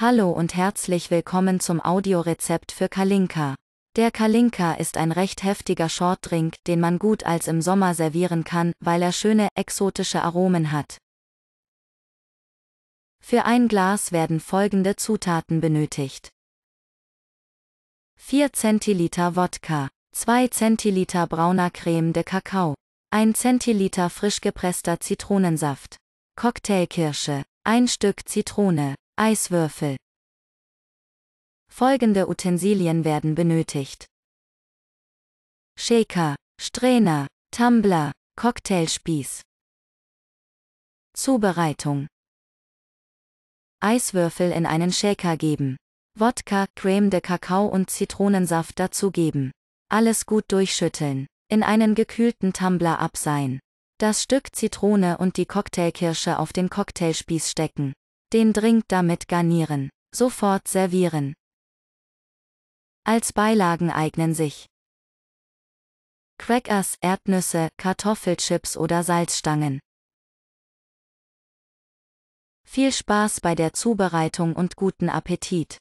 Hallo und herzlich willkommen zum Audiorezept für Kalinka. Der Kalinka ist ein recht heftiger Shortdrink, den man gut als im Sommer servieren kann, weil er schöne, exotische Aromen hat. Für ein Glas werden folgende Zutaten benötigt. 4 cl Wodka, 2 cl brauner Creme de Kakao, 1 cl frisch gepresster Zitronensaft, Cocktailkirsche, 1 Stück Zitrone, Eiswürfel. Folgende Utensilien werden benötigt. Shaker, Strainer, Tumbler, Cocktailspieß. Zubereitung. Eiswürfel in einen Shaker geben. Wodka, Creme de Kakao und Zitronensaft dazugeben. Alles gut durchschütteln. In einen gekühlten Tumbler abseihen. Das Stück Zitrone und die Cocktailkirsche auf den Cocktailspieß stecken. Den Drink damit garnieren, sofort servieren. Als Beilagen eignen sich Crackers, Erdnüsse, Kartoffelchips oder Salzstangen. Viel Spaß bei der Zubereitung und guten Appetit!